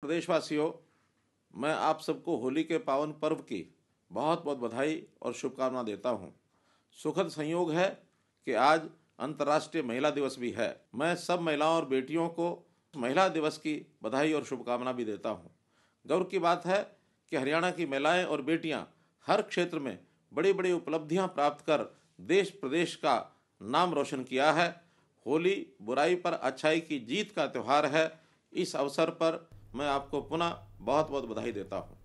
प्रदेशवासियों मैं आप सबको होली के पावन पर्व की बहुत बहुत बधाई और शुभकामना देता हूँ सुखद संयोग है कि आज अंतर्राष्ट्रीय महिला दिवस भी है मैं सब महिलाओं और बेटियों को महिला दिवस की बधाई और शुभकामना भी देता हूँ गौर की बात है कि हरियाणा की महिलाएं और बेटियाँ हर क्षेत्र में बड़ी बड़ी उपलब्धियाँ प्राप्त कर देश प्रदेश का नाम रोशन किया है होली बुराई पर अच्छाई की जीत का त्यौहार है इस अवसर पर मैं आपको पुनः बहुत बहुत बधाई देता हूँ